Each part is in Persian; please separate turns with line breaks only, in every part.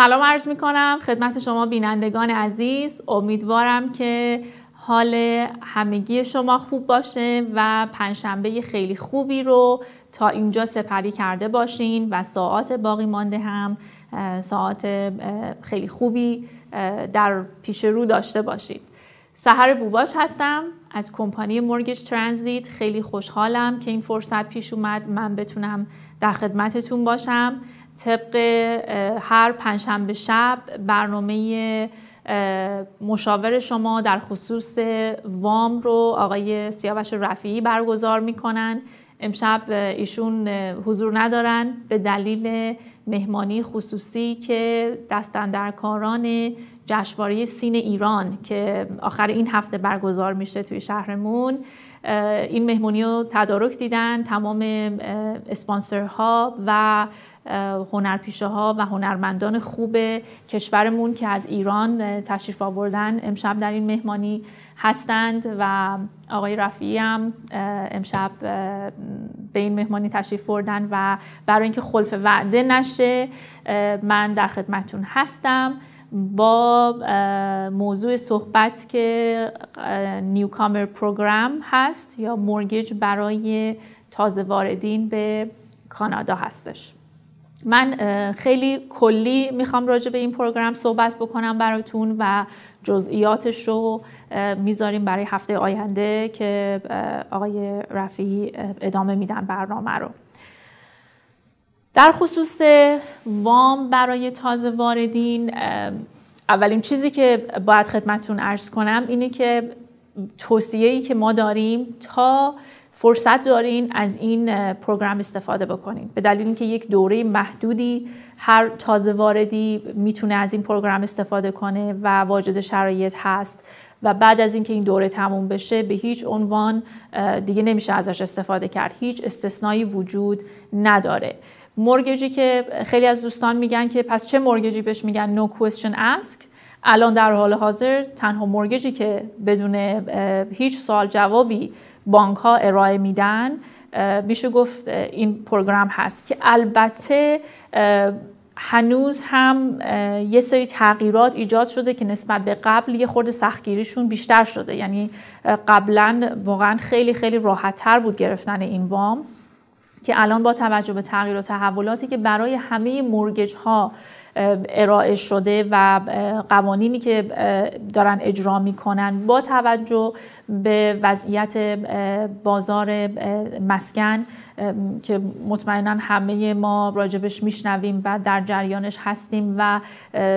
سلام عرض می کنم خدمت شما بینندگان عزیز امیدوارم که حال همگی شما خوب باشه و پنجشنبه خیلی خوبی رو تا اینجا سپری کرده باشین و ساعات باقی مانده هم ساعات خیلی خوبی در پیش رو داشته باشید سهر بوباش هستم از کمپانی مورگج ترانزیت خیلی خوشحالم که این فرصت پیش اومد من بتونم در خدمتتون باشم طبق هر پنجشنبه شب برنامه مشاور شما در خصوص وام رو آقای سیاوش رفیعی برگزار میکنن امشب ایشون حضور ندارن به دلیل مهمانی خصوصی که دستندرکاران جشنواره سین ایران که آخر این هفته برگزار میشه توی شهرمون این مهمونی رو تدارک دیدن تمام اسپانسرها و هنرپیشه ها و هنرمندان خوب کشورمون که از ایران تشریف آوردن امشب در این مهمانی هستند و آقای رفیعی هم امشب به این مهمانی تشریف بردن و برای اینکه خلف وعده نشه من در خدمتون هستم با موضوع صحبت که نیوکامر پروگرام هست یا مورگیج برای تازه واردین به کانادا هستش من خیلی کلی میخوام راجع به این پروگرام صحبت بکنم براتون و جزئیاتش رو میذاریم برای هفته آینده که آقای رفیعی ادامه میدن برنامه رو در خصوص وام برای تازه واردین اولین چیزی که باید خدمتون عرض کنم اینه که توصیه ای که ما داریم تا فرصت دارین از این پروگرام استفاده بکنین به دلیل اینکه یک دوره محدودی هر تازه واردی میتونه از این پروگرام استفاده کنه و واجد شرایط هست و بعد از اینکه این دوره تموم بشه به هیچ عنوان دیگه نمیشه ازش استفاده کرد هیچ استثنایی وجود نداره مورگیجی که خیلی از دوستان میگن که پس چه مورگیجی بهش میگن no question ask الان در حال حاضر تنها مورگیجی که بدون هیچ سوال جوابی بانک ها ارائه میدن میشه گفت این پروگرام هست که البته هنوز هم یه سری تغییرات ایجاد شده که نسبت به قبل یه خورد سختگیریشون بیشتر شده یعنی قبلا واقعا خیلی خیلی راحتتر بود گرفتن این وام که الان با توجه به تغییر و تحولاتی که برای همه مورگج ها ارائه شده و قوانینی که دارن اجرا میکنن با توجه به وضعیت بازار مسکن که مطمئنا همه ما راجبش میشنویم و در جریانش هستیم و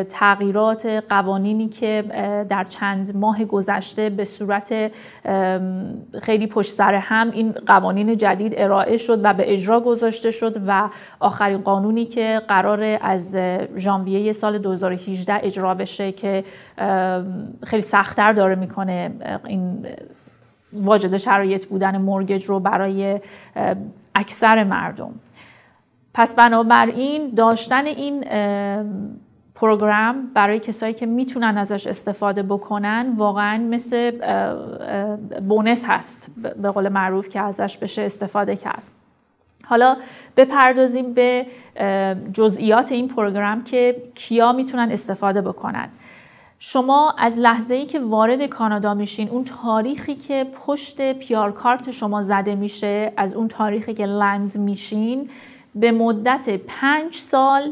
تغییرات قوانینی که در چند ماه گذشته به صورت خیلی پشت سر هم این قوانین جدید ارائه شد و به اجرا گذاشته شد و آخرین قانونی که قرار از ژانویه سال 2018 اجرا بشه که خیلی سختتر داره میکنه این واجد شرایط بودن مورگج رو برای اکثر مردم پس بنابراین داشتن این پروگرام برای کسایی که میتونن ازش استفاده بکنن واقعا مثل بونس هست به قول معروف که ازش بشه استفاده کرد حالا بپردازیم به جزئیات این پروگرام که کیا میتونن استفاده بکنن شما از لحظه ای که وارد کانادا میشین اون تاریخی که پشت پیار کارت شما زده میشه از اون تاریخی که لند میشین به مدت پنج سال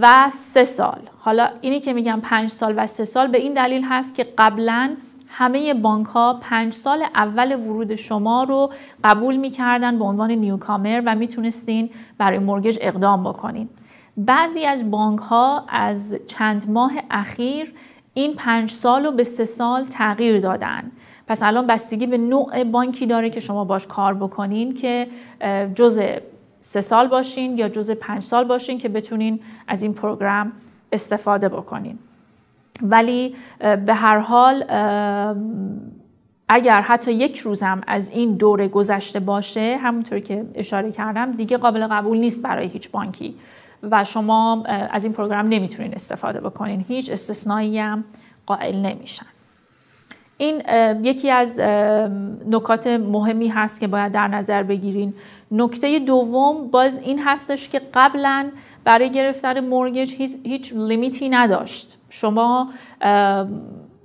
و سه سال حالا اینی که میگم پنج سال و سه سال به این دلیل هست که قبلا همه بانک ها پنج سال اول ورود شما رو قبول میکردن به عنوان نیوکامر و میتونستین برای مرگج اقدام بکنین بعضی از بانک ها از چند ماه اخیر این پنج سال و به سه سال تغییر دادن پس الان بستگی به نوع بانکی داره که شما باش کار بکنین که جزء سه سال باشین یا جزء پنج سال باشین که بتونین از این پروگرام استفاده بکنین ولی به هر حال اگر حتی یک روزم از این دوره گذشته باشه همونطور که اشاره کردم دیگه قابل قبول نیست برای هیچ بانکی و شما از این پروگرام نمیتونین استفاده بکنین هیچ استثنایی هم قائل نمیشن این یکی از نکات مهمی هست که باید در نظر بگیرین نکته دوم باز این هستش که قبلا برای گرفتن مورگج هیچ لیمیتی نداشت شما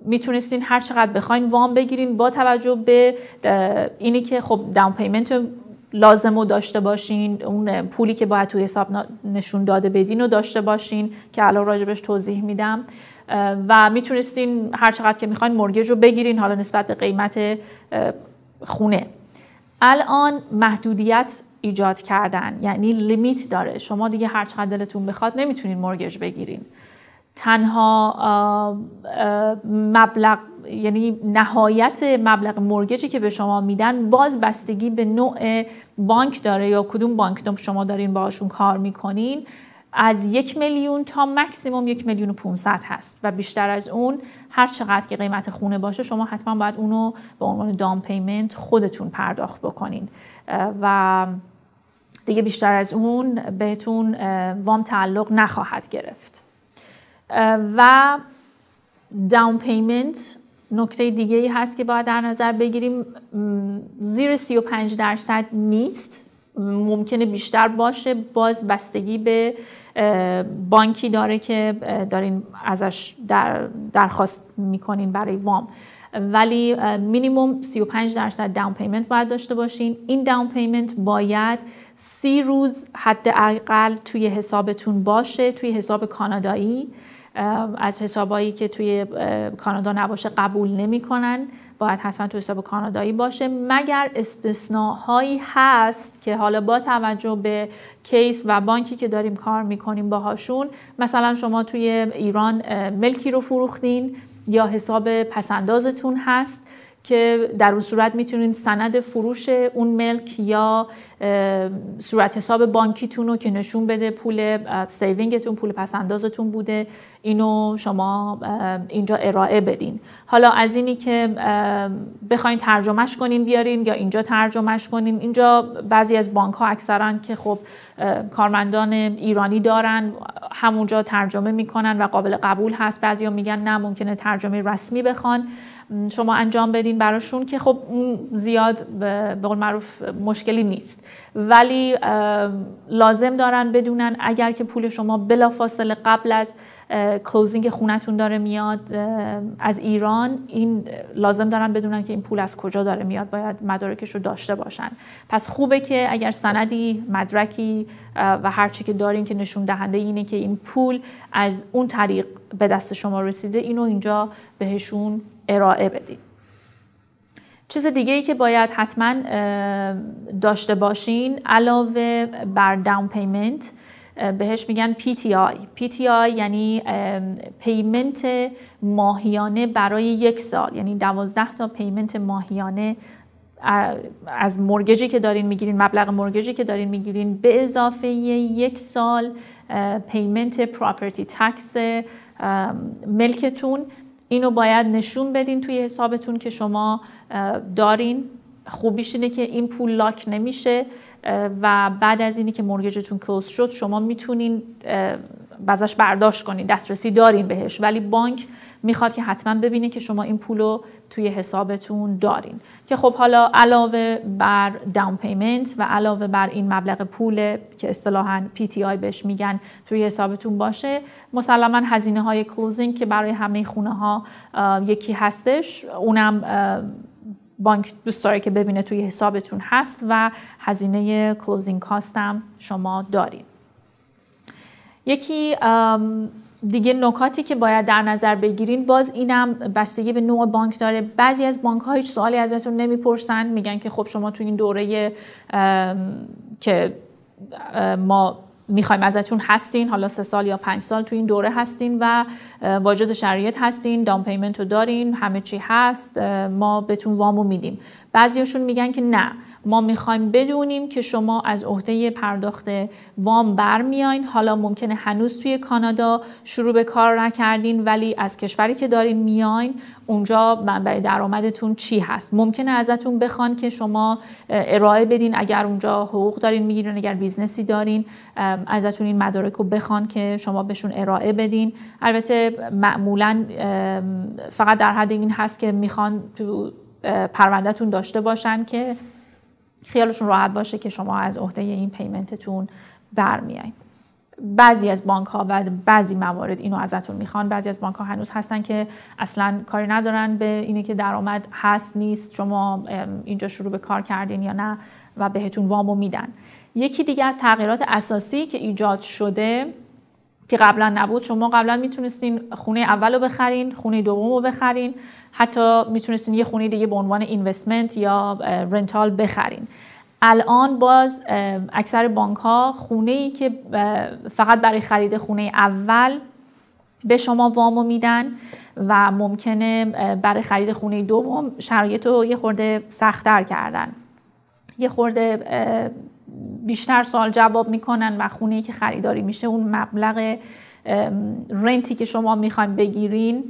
میتونستین هر چقدر بخواین وام بگیرین با توجه به اینی که خب داون لازم رو داشته باشین اون پولی که باید توی حساب نشون داده بدین رو داشته باشین که الان راجبش توضیح میدم و میتونستین هر چقدر که میخواین مرگج رو بگیرین حالا نسبت به قیمت خونه الان محدودیت ایجاد کردن یعنی لیمیت داره شما دیگه هر چقدر دلتون بخواد نمیتونین مورگیج بگیرین تنها مبلغ یعنی نهایت مبلغ مرگجی که به شما میدن باز بستگی به نوع بانک داره یا کدوم بانک دم شما دارین باشون کار میکنین از یک میلیون تا مکسیموم یک میلیون و 500 هست و بیشتر از اون هر چقدر که قیمت خونه باشه شما حتما باید اونو به عنوان دام پیمنت خودتون پرداخت بکنین و دیگه بیشتر از اون بهتون وام تعلق نخواهد گرفت و داون پیمنت نکته دیگه ای هست که باید در نظر بگیریم زیر 35 درصد نیست ممکنه بیشتر باشه باز بستگی به بانکی داره که دارین ازش در درخواست میکنین برای وام ولی مینیموم 35 درصد داون پیمنت باید داشته باشین این داون پیمنت باید سی روز حداقل توی حسابتون باشه توی حساب کانادایی از حسابایی که توی کانادا نباشه قبول نمیکنن باید حتما تو حساب کانادایی باشه مگر استثناهایی هست که حالا با توجه به کیس و بانکی که داریم کار میکنیم باهاشون مثلا شما توی ایران ملکی رو فروختین یا حساب پسندازتون هست که در اون صورت میتونین سند فروش اون ملک یا صورت حساب بانکیتون رو که نشون بده پول سیوینگتون پول پسندازتون بوده اینو شما اینجا ارائه بدین حالا از اینی که بخواین ترجمهش کنین بیارین یا اینجا ترجمهش کنین اینجا بعضی از بانک ها اکثرا که خب کارمندان ایرانی دارن همونجا ترجمه میکنن و قابل قبول هست بعضی میگن نه ممکنه ترجمه رسمی بخوان شما انجام بدین براشون که خب اون زیاد به قول معروف مشکلی نیست ولی لازم دارن بدونن اگر که پول شما فاصله قبل از کلوزینگ خونتون داره میاد از ایران این لازم دارن بدونن که این پول از کجا داره میاد باید مدارکش رو داشته باشن پس خوبه که اگر سندی مدرکی و هرچی که دارین که نشون دهنده اینه که این پول از اون طریق به دست شما رسیده اینو اینجا بهشون ارائه بدیم چیز دیگه ای که باید حتما داشته باشین علاوه بر داون پیمنت بهش میگن تی آی یعنی پیمنت ماهیانه برای یک سال یعنی دوازده تا پیمنت ماهیانه از مرگجی که دارین میگیرین مبلغ مرگجی که دارین میگیرین به اضافه یک سال پیمنت پراپرتی تکس ملکتون اینو باید نشون بدین توی حسابتون که شما دارین خوبیش اینه که این پول لاک نمیشه و بعد از اینی که مرگجتون کلوز شد شما میتونین ازش برداشت کنین دسترسی دارین بهش ولی بانک میخواد که حتما ببینه که شما این پول رو توی حسابتون دارین که خب حالا علاوه بر داون پیمنت و علاوه بر این مبلغ پول که اصطلاحا PTI بهش میگن توی حسابتون باشه مسلما هزینه های کلوزینگ که برای همه خونه ها یکی هستش اونم بانک دوست داره که ببینه توی حسابتون هست و هزینه کلوزینگ کاست هم شما دارین یکی دیگه نکاتی که باید در نظر بگیرین باز اینم بستگی به نوع بانک داره بعضی از بانک ها هیچ سوالی ازتون نمیپرسن میگن که خب شما تو این دوره که ما میخوایم ازتون هستین حالا سه سال یا پنج سال تو این دوره هستین و واجد شرایط هستین دام پیمنت رو دارین همه چی هست ما بهتون وامو میدیم بعضیشون میگن که نه ما میخوایم بدونیم که شما از عهده پرداخت وام برمیاین حالا ممکنه هنوز توی کانادا شروع به کار نکردین ولی از کشوری که دارین میاین اونجا منبع درآمدتون چی هست ممکنه ازتون بخوان که شما ارائه بدین اگر اونجا حقوق دارین میگیرین اگر بیزنسی دارین ازتون این مدارک رو بخوان که شما بهشون ارائه بدین البته معمولا فقط در حد این هست که میخوان تو پروندهتون داشته باشن که خیالشون راحت باشه که شما از عهده این پیمنتتون برمیایید بعضی از بانک ها و بعضی موارد اینو ازتون میخوان بعضی از بانک ها هنوز هستن که اصلا کاری ندارن به اینه که درآمد هست نیست شما اینجا شروع به کار کردین یا نه و بهتون وامو میدن یکی دیگه از تغییرات اساسی که ایجاد شده که قبلا نبود شما قبلا میتونستین خونه اول رو بخرین خونه دوم رو بخرین حتی میتونستین یه خونه دیگه به عنوان اینوستمنت یا رنتال بخرین الان باز اکثر بانک ها خونه ای که فقط برای خرید خونه اول به شما وامو میدن و ممکنه برای خرید خونه دوم شرایط رو یه خورده سختتر کردن یه خورده بیشتر سال جواب میکنن و خونه که خریداری میشه اون مبلغ رنتی که شما میخواین بگیرین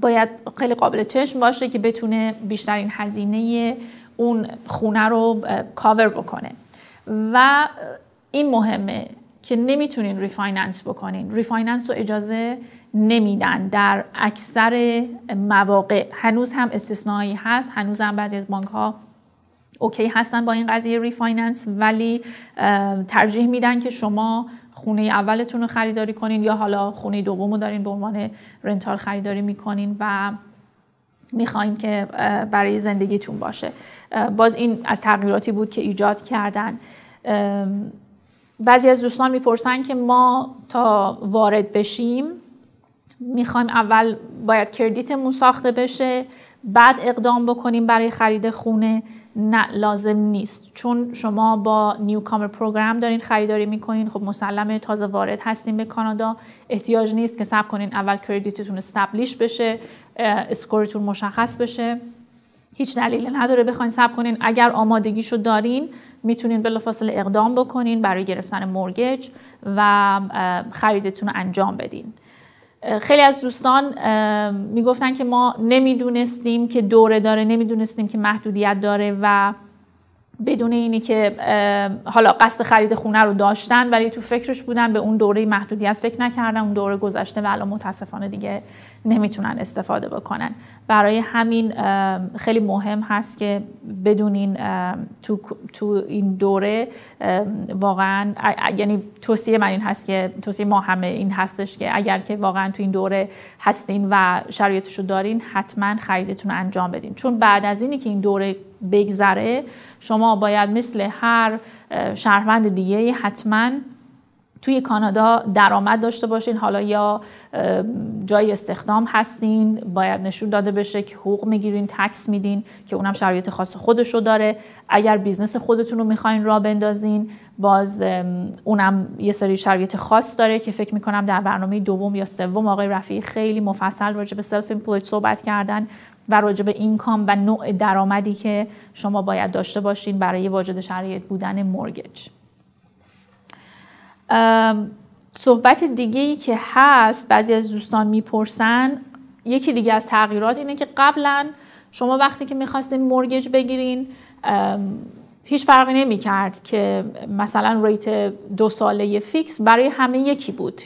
باید خیلی قابل چشم باشه که بتونه بیشترین هزینه اون خونه رو کاور بکنه و این مهمه که نمیتونین ریفایننس بکنین ریفایننس رو اجازه نمیدن در اکثر مواقع هنوز هم استثنایی هست هنوز هم بعضی از بانک ها اوکی هستن با این قضیه ریفایننس ولی ترجیح میدن که شما خونه اولتون رو خریداری کنین یا حالا خونه دوم رو دارین به عنوان رنتال خریداری میکنین و میخواین که برای زندگیتون باشه باز این از تغییراتی بود که ایجاد کردن بعضی از دوستان میپرسن که ما تا وارد بشیم میخوایم اول باید کردیتمون ساخته بشه بعد اقدام بکنیم برای خرید خونه نه لازم نیست چون شما با نیو کامر پروگرام دارین خریداری میکنین خب مسلمه تازه وارد هستین به کانادا احتیاج نیست که سب کنین اول کردیتتون استبلیش بشه اسکورتون مشخص بشه هیچ دلیلی نداره بخواین سب کنین اگر آمادگیشو دارین میتونین بلافاصله اقدام بکنین برای گرفتن مورگج و خریدتون رو انجام بدین خیلی از دوستان میگفتن که ما نمیدونستیم که دوره داره نمیدونستیم که محدودیت داره و بدون اینی که حالا قصد خرید خونه رو داشتن ولی تو فکرش بودن به اون دوره محدودیت فکر نکردن اون دوره گذشته و الان متاسفانه دیگه نمیتونن استفاده بکنن برای همین خیلی مهم هست که بدونین تو, تو این دوره واقعا یعنی توصیه من این هست که توصیه ما همه این هستش که اگر که واقعا تو این دوره هستین و شرایطش رو دارین حتما خریدتون رو انجام بدین چون بعد از اینی که این دوره بگذره شما باید مثل هر شهروند دیگه حتما توی کانادا درآمد داشته باشین حالا یا جای استخدام هستین باید نشون داده بشه که حقوق میگیرین تکس میدین که اونم شرایط خاص خودش رو داره اگر بیزنس خودتون رو میخواین را بندازین باز اونم یه سری شرایط خاص داره که فکر میکنم در برنامه دوم یا سوم آقای رفیع خیلی مفصل راجع به سلف ایمپلوید صحبت کردن و راجع به اینکام و نوع درآمدی که شما باید داشته باشین برای واجد شرایط بودن مورگج صحبت دیگه ای که هست بعضی از دوستان میپرسن یکی دیگه از تغییرات اینه که قبلا شما وقتی که میخواستین مورگج بگیرین هیچ فرقی نمی کرد که مثلا ریت دو ساله فیکس برای همه یکی بود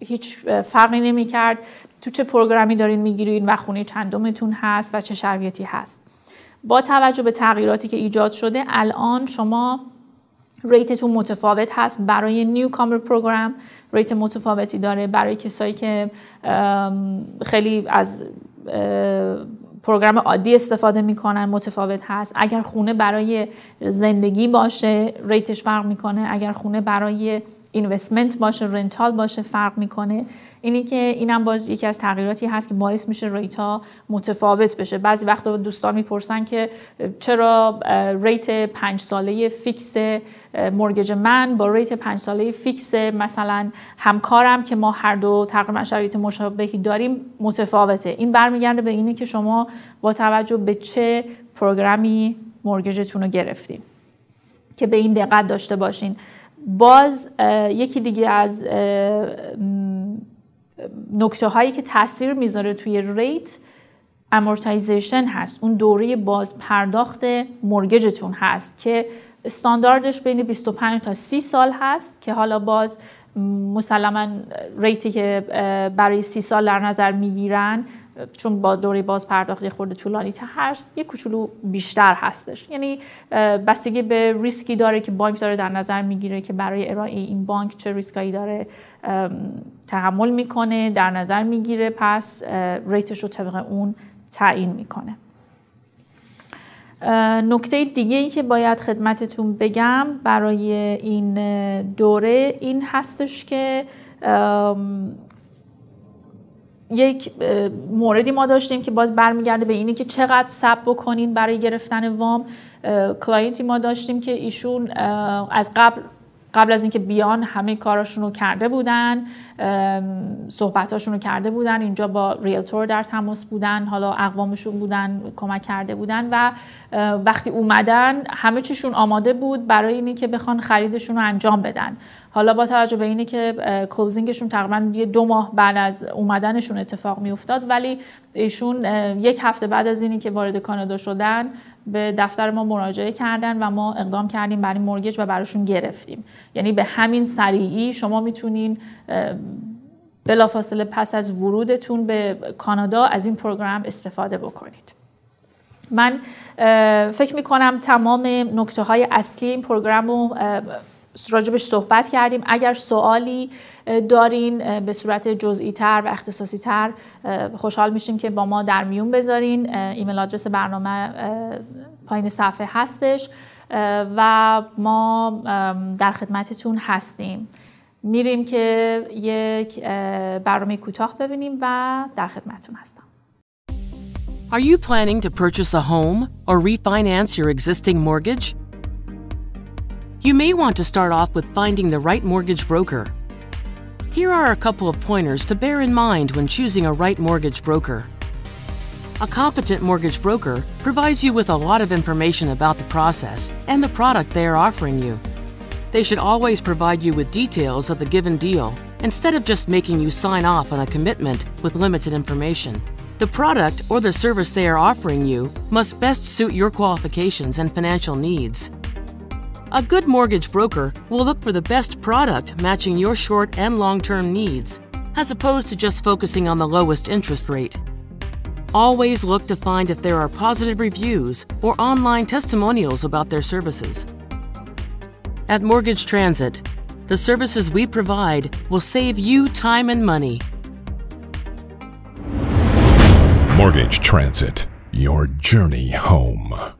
هیچ فرقی نمی کرد تو چه پروگرامی دارین میگیرین و خونه چندمتون هست و چه شرایطی هست با توجه به تغییراتی که ایجاد شده الان شما ریتتون متفاوت هست برای نیو کامر پروگرام ریت متفاوتی داره برای کسایی که خیلی از پروگرام عادی استفاده میکنن متفاوت هست اگر خونه برای زندگی باشه ریتش فرق میکنه اگر خونه برای اینوستمنت باشه رنتال باشه فرق میکنه اینی که اینم باز یکی از تغییراتی هست که باعث میشه ریت ها متفاوت بشه بعضی وقتا دوستان میپرسن که چرا ریت پنج ساله فیکس مورگج من با ریت پنج ساله فیکس مثلا همکارم که ما هر دو تقریبا شرایط مشابهی داریم متفاوته این برمیگرده به اینه که شما با توجه به چه پروگرامی مورگجتون رو گرفتین که به این دقت داشته باشین باز یکی دیگه از نکته هایی که تاثیر میذاره توی ریت امورتایزیشن هست اون دوره باز پرداخت مرگجتون هست که استانداردش بین 25 تا 30 سال هست که حالا باز مسلما ریتی که برای 30 سال در نظر میگیرن چون با دوره باز پرداختی یه خورده طولانی تا هر یه کوچولو بیشتر هستش یعنی بستگی به ریسکی داره که بانک داره در نظر میگیره که برای ارائه این بانک چه ریسکایی داره تحمل میکنه در نظر میگیره پس ریتش رو طبق اون تعیین میکنه نکته دیگه ای که باید خدمتتون بگم برای این دوره این هستش که یک موردی ما داشتیم که باز برمیگرده به اینی که چقدر سب بکنین برای گرفتن وام کلاینتی ما داشتیم که ایشون از قبل قبل از اینکه بیان همه کاراشون رو کرده بودن صحبتاشون رو کرده بودن اینجا با ریلتور در تماس بودن حالا اقوامشون بودن کمک کرده بودن و وقتی اومدن همه چیشون آماده بود برای اینی که بخوان خریدشون رو انجام بدن حالا با توجه به اینه که کلوزینگشون تقریبا یه دو ماه بعد از اومدنشون اتفاق میافتاد ولی ایشون یک هفته بعد از اینی که وارد کانادا شدن به دفتر ما مراجعه کردن و ما اقدام کردیم برای مورگج و براشون گرفتیم یعنی به همین سریعی شما میتونین بلافاصله پس از ورودتون به کانادا از این پروگرام استفاده بکنید من فکر می کنم تمام نکته های اصلی این پروگرام رو راجبش صحبت کردیم اگر سوالی دارین به صورت جزئی تر و اختصاصی تر خوشحال میشیم که با ما در میون بذارین ایمیل آدرس برنامه پایین صفحه هستش و ما در خدمتتون هستیم میریم که یک برنامه کوتاه ببینیم و در خدمتتون هستم
Are you planning to purchase a home or refinance your existing mortgage? You may want to start off with finding the right mortgage broker. Here are a couple of pointers to bear in mind when choosing a right mortgage broker. A competent mortgage broker provides you with a lot of information about the process and the product they are offering you. They should always provide you with details of the given deal instead of just making you sign off on a commitment with limited information. The product or the service they are offering you must best suit your qualifications and financial needs. A good mortgage broker will look for the best product matching your short and long term needs, as opposed to just focusing on the lowest interest rate. Always look to find if there are positive reviews or online testimonials about their services. At Mortgage Transit, the services we provide will save you time and money. Mortgage Transit, your journey home.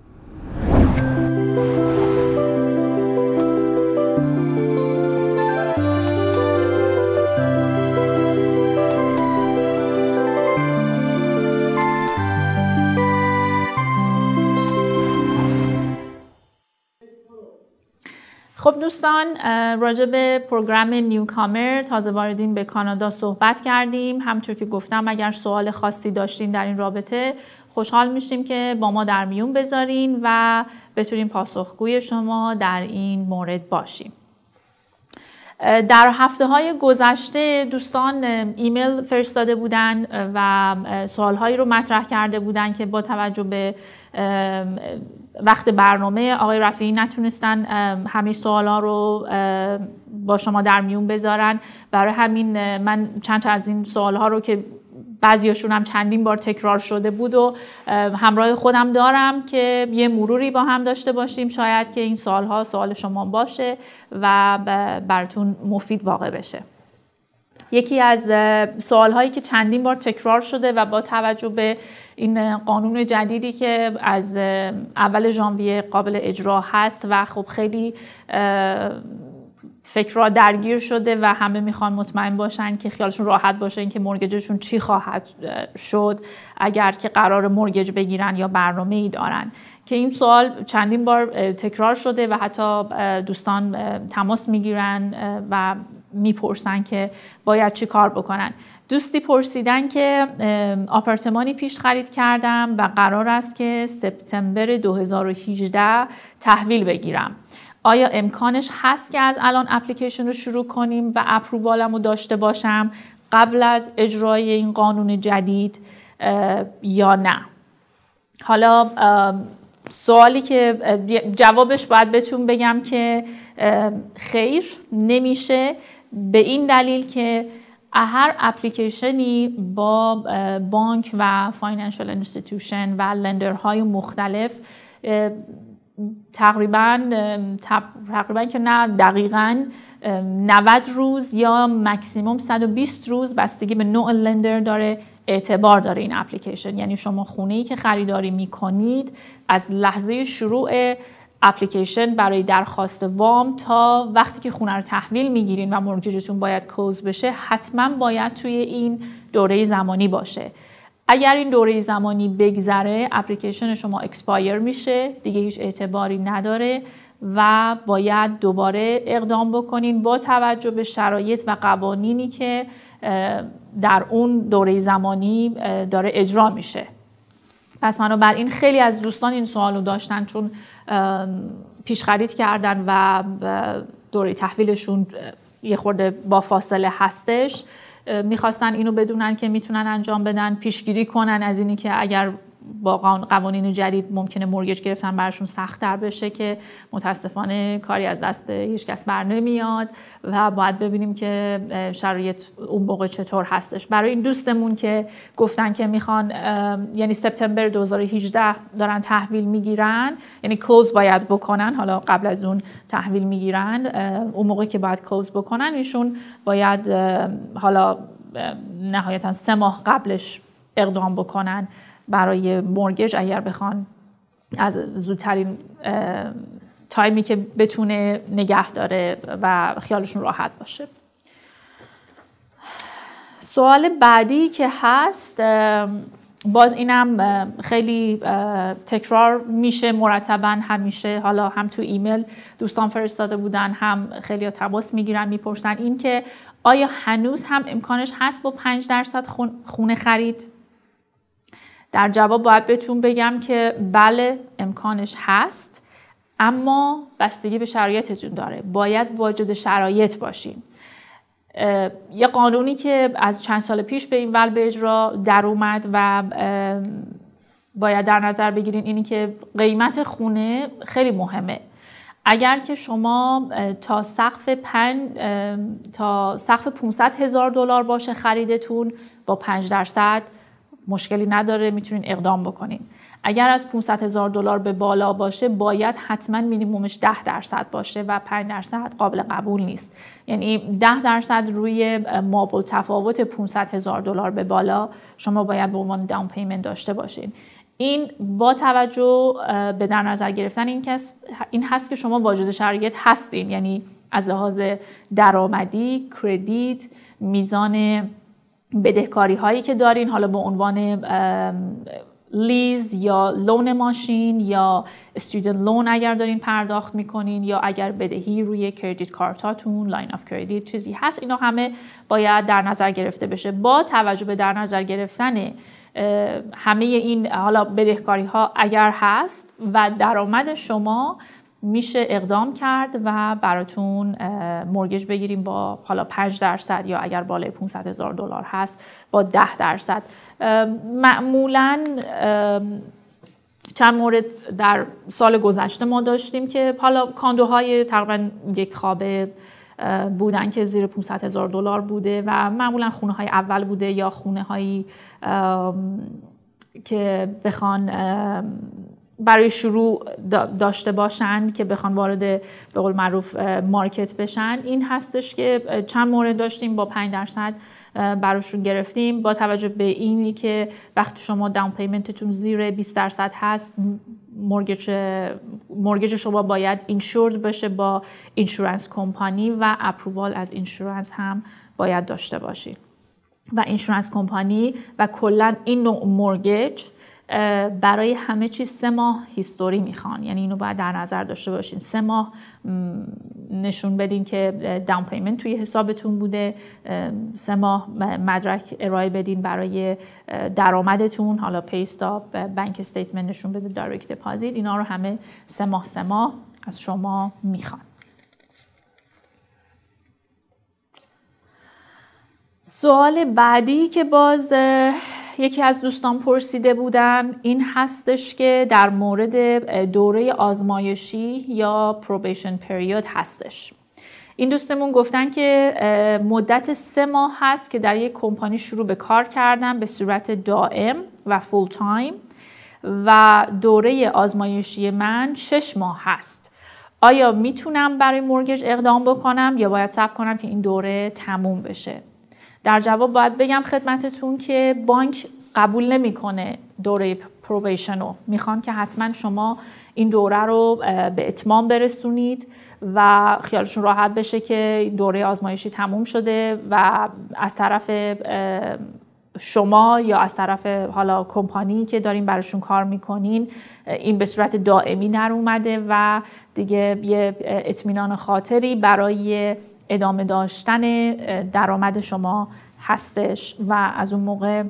خب دوستان راجع به پروگرام نیوکامر تازه واردین به کانادا صحبت کردیم همطور که گفتم اگر سوال خاصی داشتین در این رابطه خوشحال میشیم که با ما در میون بذارین و بتونیم پاسخگوی شما در این مورد باشیم در هفته های گذشته دوستان ایمیل فرستاده بودن و هایی رو مطرح کرده بودن که با توجه به وقت برنامه آقای رفیعی نتونستن همه سوالا رو با شما در میون بذارن برای همین من چند تا از این ها رو که بعضیاشون هم چندین بار تکرار شده بود و همراه خودم دارم که یه مروری با هم داشته باشیم شاید که این ها سوال شما باشه و براتون مفید واقع بشه یکی از هایی که چندین بار تکرار شده و با توجه به این قانون جدیدی که از اول ژانویه قابل اجرا هست و خب خیلی فکر را درگیر شده و همه میخوان مطمئن باشن که خیالشون راحت باشه که مرگجشون چی خواهد شد اگر که قرار مرگج بگیرن یا برنامه ای دارن که این سوال چندین بار تکرار شده و حتی دوستان تماس میگیرن و میپرسن که باید چی کار بکنن دوستی پرسیدن که آپارتمانی پیش خرید کردم و قرار است که سپتامبر 2018 تحویل بگیرم آیا امکانش هست که از الان اپلیکیشن رو شروع کنیم و اپرووالم رو داشته باشم قبل از اجرای این قانون جدید یا نه حالا سوالی که جوابش باید بهتون بگم که خیر نمیشه به این دلیل که هر اپلیکیشنی با بانک و فاینانشال انستیتوشن و لندرهای مختلف تقریبا تقریبا که نه دقیقا 90 روز یا مکسیموم 120 روز بستگی به نوع لندر داره اعتبار داره این اپلیکیشن یعنی شما خونه ای که خریداری می کنید از لحظه شروع اپلیکیشن برای درخواست وام تا وقتی که خونه رو تحویل میگیرین و مورگیجتون باید کلوز بشه حتما باید توی این دوره زمانی باشه اگر این دوره زمانی بگذره اپلیکیشن شما اکسپایر میشه دیگه هیچ اعتباری نداره و باید دوباره اقدام بکنین با توجه به شرایط و قوانینی که در اون دوره زمانی داره اجرا میشه پس این خیلی از دوستان این سوال داشتن چون پیش خرید کردن و دوره تحویلشون یه خورده با فاصله هستش میخواستن اینو بدونن که میتونن انجام بدن پیشگیری کنن از اینی که اگر با قوانین جدید ممکنه مرگج گرفتن براشون سختتر بشه که متاسفانه کاری از دست هیچ کس بر نمیاد و باید ببینیم که شرایط اون موقع چطور هستش برای این دوستمون که گفتن که میخوان یعنی سپتامبر 2018 دارن تحویل میگیرن یعنی کلوز باید بکنن حالا قبل از اون تحویل میگیرن اون موقع که باید کلوز بکنن ایشون باید حالا نهایتا سه ماه قبلش اقدام بکنن برای مورگج اگر بخوان از زودترین تایمی که بتونه نگه داره و خیالشون راحت باشه سوال بعدی که هست باز اینم خیلی تکرار میشه مرتبا همیشه حالا هم تو ایمیل دوستان فرستاده بودن هم خیلی تماس میگیرن میپرسن این که آیا هنوز هم امکانش هست با 5 درصد خونه خرید در جواب باید بهتون بگم که بله امکانش هست اما بستگی به شرایطتون داره باید واجد شرایط باشین یه قانونی که از چند سال پیش به این ول به اجرا در اومد و باید در نظر بگیرین اینی که قیمت خونه خیلی مهمه اگر که شما تا سقف پن، تا سقف 500 هزار دلار باشه خریدتون با 5 درصد مشکلی نداره میتونین اقدام بکنین اگر از 500 هزار دلار به بالا باشه باید حتما مینیمومش 10 درصد باشه و 5 درصد قابل قبول نیست یعنی 10 درصد روی مابل تفاوت 500 هزار دلار به بالا شما باید به عنوان داون پیمنت داشته باشین این با توجه به در نظر گرفتن این, این هست که شما واجد شرایط هستین یعنی از لحاظ درآمدی کردیت میزان بدهکاری هایی که دارین حالا به عنوان لیز یا لون ماشین یا استودنت لون اگر دارین پرداخت میکنین یا اگر بدهی روی کردیت کارتاتون لاین آف کردیت چیزی هست اینا همه باید در نظر گرفته بشه با توجه به در نظر گرفتن همه این حالا بدهکاری ها اگر هست و درآمد شما میشه اقدام کرد و براتون مرگش بگیریم با حالا 5 درصد یا اگر بالای 500 هزار دلار هست با 10 درصد معمولا چند مورد در سال گذشته ما داشتیم که حالا کاندوهای تقریبا یک خوابه بودن که زیر 500 هزار دلار بوده و معمولا خونه های اول بوده یا خونه هایی که بخوان برای شروع داشته باشن که بخوان وارد به قول معروف مارکت بشن این هستش که چند مورد داشتیم با 5 درصد براشون گرفتیم با توجه به اینی که وقتی شما داون پیمنتتون زیر 20 درصد هست مورگج شما باید اینشورد بشه با اینشورنس کمپانی و اپرووال از اینشورنس هم باید داشته باشید و اینشورنس کمپانی و کلا این نوع مورگج برای همه چیز سه ماه هیستوری میخوان یعنی اینو باید در نظر داشته باشین سه ماه نشون بدین که داون پیمنت توی حسابتون بوده سه ماه مدرک ارائه بدین برای درآمدتون حالا پیستاپ بنک استیتمنت نشون بده دایرکت پازیل اینا رو همه سه ماه سه ماه از شما میخوان سوال بعدی که باز یکی از دوستان پرسیده بودن این هستش که در مورد دوره آزمایشی یا پروبیشن پریود هستش این دوستمون گفتن که مدت سه ماه هست که در یک کمپانی شروع به کار کردن به صورت دائم و فول تایم و دوره آزمایشی من شش ماه هست آیا میتونم برای مورگج اقدام بکنم یا باید صبر کنم که این دوره تموم بشه در جواب باید بگم خدمتتون که بانک قبول نمیکنه دوره پروبیشن رو میخوان که حتما شما این دوره رو به اتمام برسونید و خیالشون راحت بشه که دوره آزمایشی تموم شده و از طرف شما یا از طرف حالا کمپانی که دارین براشون کار میکنین این به صورت دائمی در اومده و دیگه یه اطمینان خاطری برای ادامه داشتن درآمد شما هستش و از اون موقع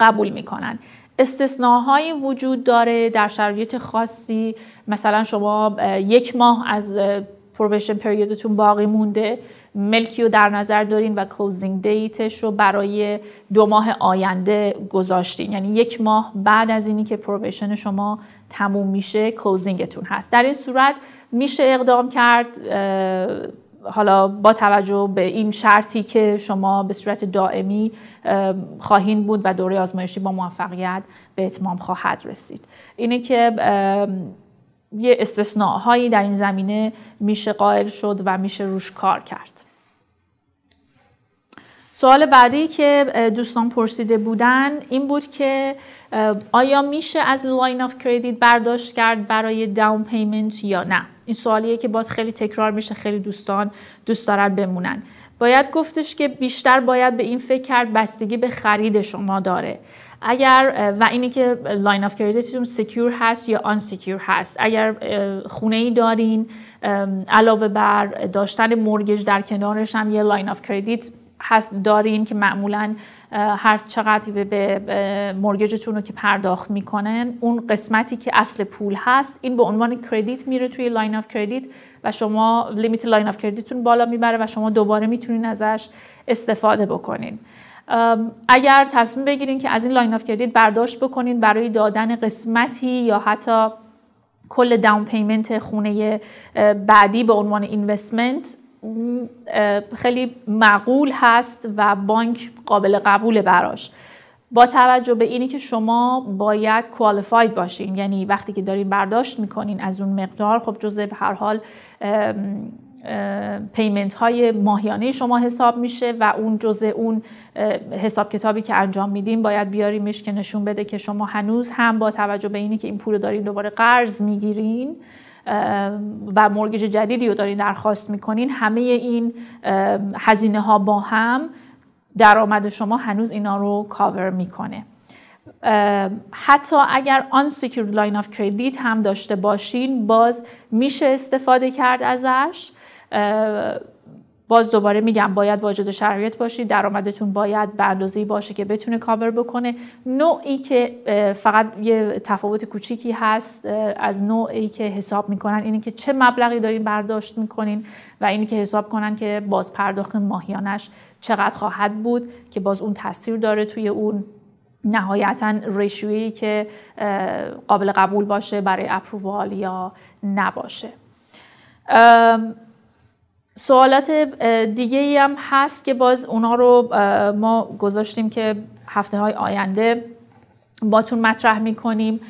قبول میکنن استثناهایی وجود داره در شرایط خاصی مثلا شما یک ماه از پروبیشن پریودتون باقی مونده ملکی رو در نظر دارین و کلوزینگ دیتش رو برای دو ماه آینده گذاشتین یعنی یک ماه بعد از اینی که پروبیشن شما تموم میشه کلوزینگتون هست در این صورت میشه اقدام کرد حالا با توجه به این شرطی که شما به صورت دائمی خواهین بود و دوره آزمایشی با موفقیت به اتمام خواهد رسید اینه که یه استثناء در این زمینه میشه قائل شد و میشه روش کار کرد سوال بعدی که دوستان پرسیده بودن این بود که آیا میشه از لاین آف کردیت برداشت کرد برای داون پیمنت یا نه این سوالیه که باز خیلی تکرار میشه خیلی دوستان دوست دارن بمونن باید گفتش که بیشتر باید به این فکر کرد بستگی به خرید شما داره اگر و اینی که لاین آف کردیتیتون سکیور هست یا آن سکیور هست اگر خونه ای دارین علاوه بر داشتن مورگج در کنارش هم یه لاین آف کردیت هست دارین که معمولاً هر چقدر به مرگجتون رو که پرداخت میکنن اون قسمتی که اصل پول هست این به عنوان کردیت میره توی لاین آف کردیت و شما لیمیت لاین آف کردیتون بالا میبره و شما دوباره میتونین ازش استفاده بکنین اگر تصمیم بگیرین که از این لاین آف کردیت برداشت بکنین برای دادن قسمتی یا حتی کل داون پیمنت خونه بعدی به عنوان اینوستمنت خیلی معقول هست و بانک قابل قبول براش با توجه به اینی که شما باید کوالیفاید باشین یعنی وقتی که دارین برداشت میکنین از اون مقدار خب جزء به هر حال پیمنت های ماهیانه شما حساب میشه و اون جزء اون حساب کتابی که انجام میدیم باید بیاریمش که نشون بده که شما هنوز هم با توجه به اینی که این پول دارین دوباره قرض میگیرین و مورگیج جدیدی رو دارین درخواست میکنین همه این هزینه ها با هم درآمد شما هنوز اینا رو کاور میکنه حتی اگر آن سیکیورد لاین آف کردیت هم داشته باشین باز میشه استفاده کرد ازش باز دوباره میگم باید واجد شرایط باشید، درآمدتون باید به اندازه‌ای باشه که بتونه کاور بکنه نوعی که فقط یه تفاوت کوچیکی هست از نوعی که حساب میکنن اینی که چه مبلغی دارین برداشت میکنین و اینی که حساب کنن که باز پرداخت ماهیانش چقدر خواهد بود که باز اون تاثیر داره توی اون نهایتا ریشویی که قابل قبول باشه برای اپرووال یا نباشه سوالات دیگه ای هم هست که باز اونا رو ما گذاشتیم که هفته های آینده باتون مطرح میکنیم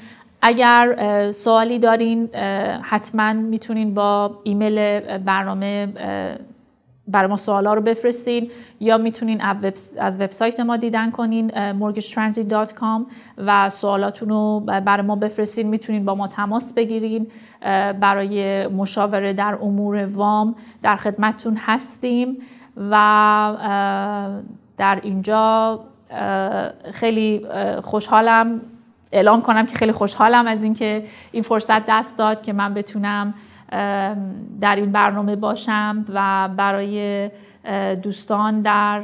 اگر سوالی دارین حتما میتونین با ایمیل برنامه برای ما سوالا رو بفرستین یا میتونین از وبسایت ما دیدن کنین mortgagetransit.com و سوالاتون رو برای ما بفرستین میتونین با ما تماس بگیرین برای مشاوره در امور وام در خدمتتون هستیم و در اینجا خیلی خوشحالم اعلام کنم که خیلی خوشحالم از اینکه این فرصت دست داد که من بتونم در این برنامه باشم و برای دوستان در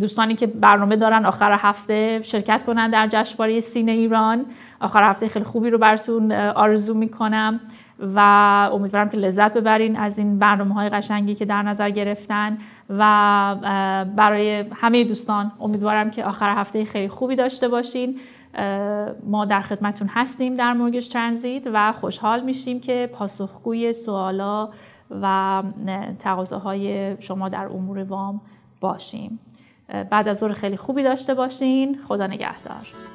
دوستانی که برنامه دارن آخر هفته شرکت کنن در جشنواره سینه ایران آخر هفته خیلی خوبی رو براتون آرزو میکنم و امیدوارم که لذت ببرین از این برنامه های قشنگی که در نظر گرفتن و برای همه دوستان امیدوارم که آخر هفته خیلی خوبی داشته باشین ما در خدمتون هستیم در مرگش ترانزیت و خوشحال میشیم که پاسخگوی سوالا و تقاضاهای شما در امور وام باشیم بعد از ظهر خیلی خوبی داشته باشین خدا نگهدار